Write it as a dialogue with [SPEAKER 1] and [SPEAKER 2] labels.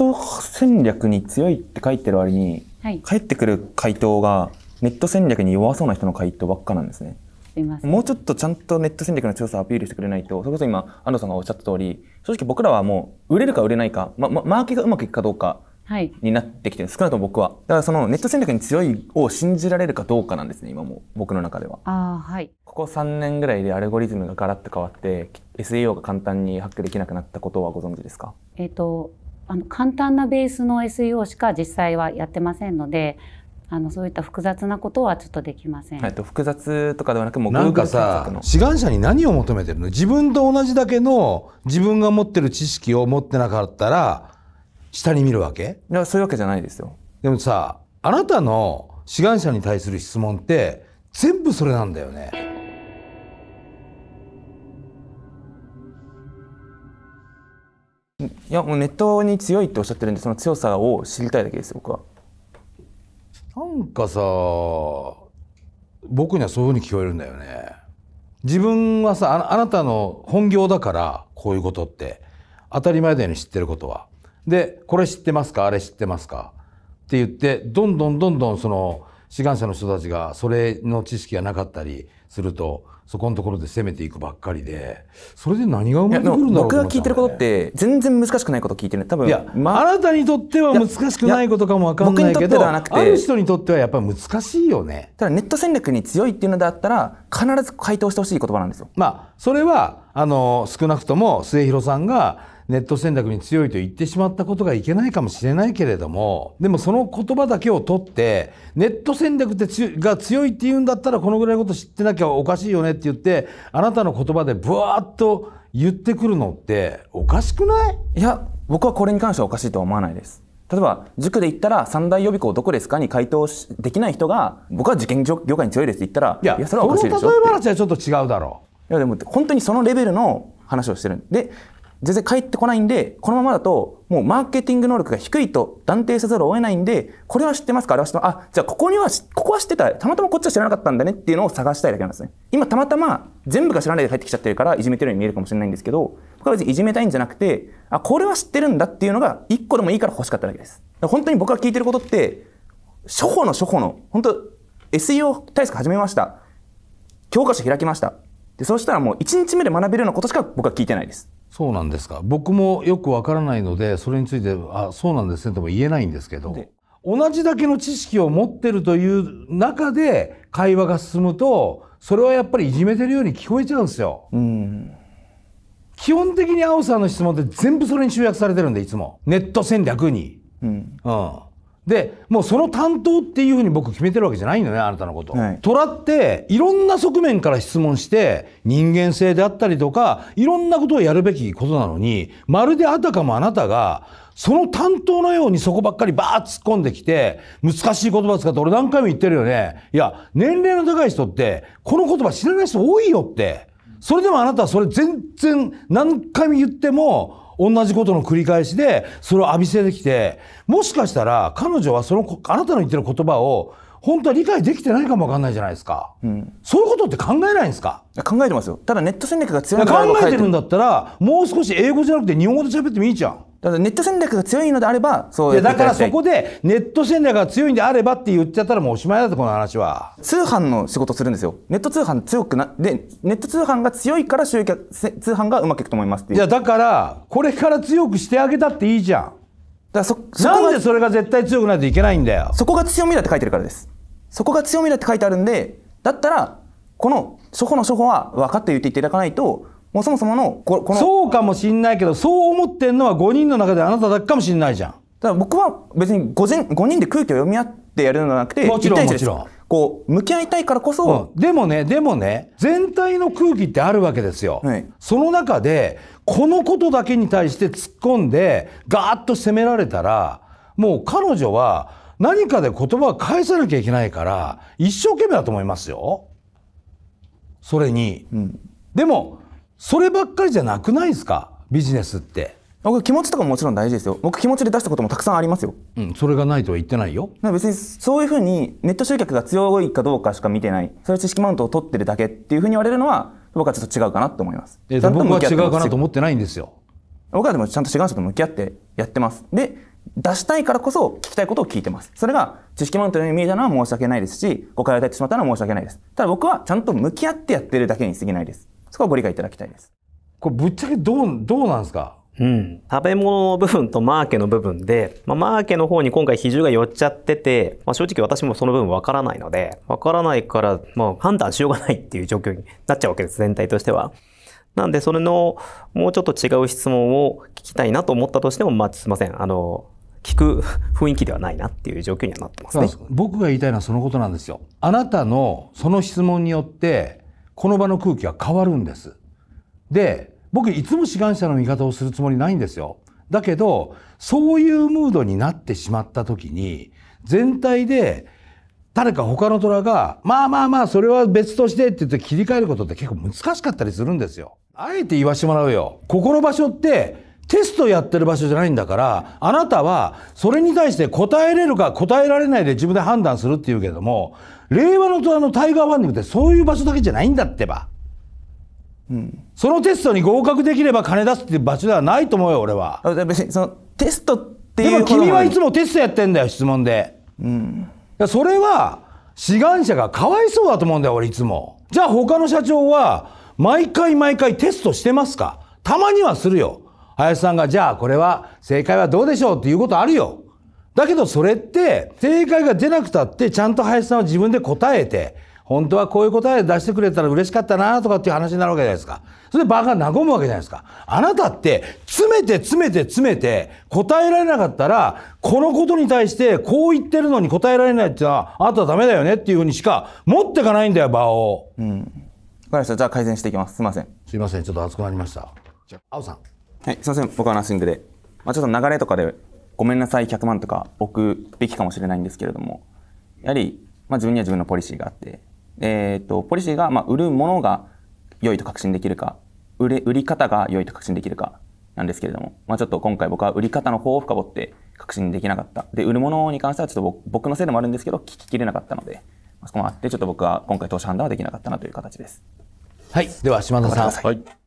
[SPEAKER 1] ト戦略に強いって書いてる割に、はい、返ってくる回答がネット戦略に弱そうな人の回答ばっかなんですね。すもうちょっとちゃんとネット戦略の強さをアピールしてくれないとそれこそ今安藤さんがおっしゃった通り正直僕らはもう売れるか売れないか、ま、ま、マーケがうまくいくかどうかになってきてる、はい、少なくとも僕はだからそのネット戦略に強いを信じられるかどうかなんですね今も僕の中ではあ、はい、ここ3年ぐらいでアルゴリズムがガラッと変わって SEO が簡単にハックできなくなったことはご存知ですかえっ、ー、とあの簡単なベースの SEO しか実際はやってませんのであのそういった複雑なことはちょっとできません、えっと、複雑とかではなくもうなんかさ志願者に何を
[SPEAKER 2] 求めてるの自分と同じだけの自分が持ってる知識を持ってなかったら下に見るわけいやそういうわけじゃないですよでもさあなたの志願者に対する質問って全部それなんだよね。
[SPEAKER 1] いやもうネットに強いっておっしゃってるんでその強さを知りたいだけです僕はなんかさ
[SPEAKER 2] 僕にはそういうふうに聞こえるんだよね自分はさあなたの本業だからこういうことって当たり前だよね知ってることはでこれ知ってますかあれ知ってますかって言ってどんどんどんどんその志願者の人たちがそれの知識がなかったりするとそこのところで攻めていくばっかりでそれで何が生まれてくるんだろう、ね、僕が聞いてることって全然難しくないこと聞いてる多分いや、
[SPEAKER 1] まあ、あなたにとっては難しくないことかも分かんないけどある人にとってはやっぱり難しいよねただネット戦略に強いっていうのであったら必ず回答してほしい言葉なんですよまあ
[SPEAKER 2] それはあの少なくとも末広さんがネット戦略に強いと言ってしまったことがいけないかもしれないけれども、でもその言葉だけを取って、ネット戦略ってが強いって言うんだったら、このぐらいのこと知ってなきゃおかしいよねって言って、あなたの言葉
[SPEAKER 1] でブワーと言ってくるのって、おかしくないいや、僕はこれに関してはおかしいとは思わないです。例えば、塾で言ったら、三大予備校どこですかに回答できない人が、僕は受験業界に強いですって言ったら、いや、いやそれはおかしいでしょ。この例え話はちょっと違うだろう。いや、でも、本当にそのレベルの話をしてるんで、全然返ってこないんで、このままだと、もうマーケティング能力が低いと断定せざるを得ないんで、これは知ってますかあれは知ってます。あ、じゃあここには、ここは知ってた。たまたまこっちは知らなかったんだねっていうのを探したいだけなんですね。今たまたま全部が知らないで入ってきちゃってるから、いじめてるように見えるかもしれないんですけど、僕は別にいじめたいんじゃなくて、あ、これは知ってるんだっていうのが、一個でもいいから欲しかっただけです。本当に僕が聞いてることって、初歩の初歩の、本当 SEO 対策始めました。教科書開きました。で、そしたらもう1日目で学べるようなことしか僕は聞いてないです。そうなんですか僕もよくわからないのでそれにつ
[SPEAKER 2] いてあそうなんですねとも言えないんですけど同じだけの知識を持ってるという中で会話が進むとそれはやっぱりいじめてるように聞こえちゃうんですよ。うん基本的に青さんの質問って全部それに集約されてるんでいつもネット戦略に。うん、うんでもうその担当っていうふうに僕決めてるわけじゃないのねあなたのこと。はい、虎っていろんな側面から質問して人間性であったりとかいろんなことをやるべきことなのにまるであたかもあなたがその担当のようにそこばっかりバーッ突っ込んできて難しい言葉使って俺何回も言ってるよね。いや年齢の高い人ってこの言葉知らない人多いよって。それでもあなたはそれ全然何回も言っても同じことの繰り返しで、それを浴びせてきて、もしかしたら彼女はその、あなたの言ってる言葉を、本当は理解できてないかもわかんないじゃないですか、うん、そういうことって考えないんですか考えてますよただネット戦略が強い考えてるんだったらもう少し英語じゃなくて日本語で喋ってもいいじゃんだからネット戦略が
[SPEAKER 1] 強いのであれば、
[SPEAKER 2] そうやだからそこで、ネット戦略が強いんであればって言っちゃったらもうおしまいだと、こ
[SPEAKER 1] の話は。通販の仕事するんですよ。ネット通販強くな、で、ネット通販が強いから集客、通販がうまくいくと思いますっていう。いや、だから、これから強くしてあげたっていいじゃん。だそそなんでそれが絶対強くないといけないんだよ。そこが強みだって書いてるからです。そこが強みだって書いてあるんで、だったら、この初歩の初歩は分かって言っていただかないと、もうそもそものこのそうかもしんないけどそう思ってんのは5人の中であなただけか
[SPEAKER 2] もしんないじゃんだから僕は別に 5, 5人で空気を読み合ってやるのではなくてもちろんもちろんこう向き合いたいからこそ、うん、でもねでもね全体の空気ってあるわけですよ、はい、その中でこのことだけに対して突っ込んでガーッと責められたらもう彼女は何かで言葉を返さなきゃいけないから一生懸命だと思いますよそれに、うん、でもそればっかりじゃなくないですかビジネスって。僕気持ちとかももちろん大事ですよ僕気
[SPEAKER 1] 持ちで出したこともたくさんありますようんそれがないとは言ってないよ別にそういうふうにネット集客が強いかどうかしか見てないそういう知識マウントを取ってるだけっていうふうに言われるのは僕はちょっと違うかなと思います、えー、と僕は違うかなと思ってないんですよ僕はでもちゃんと志願者と向き合ってやってますで出したいからこそ聞きたいことを聞いてますそれが知識マウントに見えたのは申し訳ないですし誤解を与えてしまったのは申し訳ないですただ僕はちゃんと向き合ってやってるだけに過ぎないですそこはご理解いただきたいです。これぶっちゃけどう、どうなんですかうん、食べ物の部分とマーケの部分で、まあ、マーケの方に今回比重が寄っちゃってて、まあ、正直私もその部分わからないので、わからないから、まあ、判断しようがないっていう状況になっちゃうわけです、全体としては。なんで、それの、もうちょっと違う質問を聞きたいなと思ったとしても、まあ、すいません。あの、聞く雰囲気ではないなっていう状況にはなってますね。
[SPEAKER 2] 僕が言いたいのはそのことなんですよ。あなたのその質問によって、この場の空気は変わるんです。で、僕いつも志願者の味方をするつもりないんですよ。だけど、そういうムードになってしまった時に、全体で誰か他の虎が、まあまあまあ、それは別としてって言って切り替えることって結構難しかったりするんですよ。あえて言わしてもらうよ。ここの場所って、テストやってる場所じゃないんだから、あなたはそれに対して答えれるか答えられないで自分で判断するって言うけども、令和の虎のタイガーファンディングってそういう場所だけじゃないんだってば。うん、そのテストに合格できれば金出すっていう場所ではないと思うよ、俺は。別にそのテストっていうでも君はいつもテストやってんだよ、質問で。うん、それは、志願者がかわいそうだと思うんだよ、俺いつも。じゃあ他の社長は、毎回毎回テストしてますかたまにはするよ。林さんが、じゃあこれは正解はどうでしょうっていうことあるよ。だけどそれって、正解が出なくたって、ちゃんと林さんは自分で答えて、本当はこういう答え出してくれたら嬉しかったなとかっていう話になるわけじゃないですか。それでバカ和むわけじゃないですか。あなたって詰めて詰めて詰めて答えられなかったら、このことに対してこう言ってるのに答えられないってのは、あとたはダメだよねっ
[SPEAKER 1] ていうふうにしか持ってかないんだよ、場を。うん。わかりました。じゃあ改善していきます。すいません。すいません。ちょっと熱くなりました。じゃあ、青さん。はい、すいません、僕はナッシングで。まあ、ちょっと流れとかで、ごめんなさい100万とか置くべきかもしれないんですけれども、やはり、まあ、自分には自分のポリシーがあって、えっ、と、ポリシーが、まあ、売るものが良いと確信できるか、売れ、売り方が良いと確信できるか、なんですけれども、まあ、ちょっと今回僕は売り方の方を深掘って確信できなかった。で、売るものに関してはちょっと僕のせいでもあるんですけど、聞ききれなかったので、そこもあって、ちょっと僕は今回投資判断はできなかったなという形です。はい。では、島田さん。はい。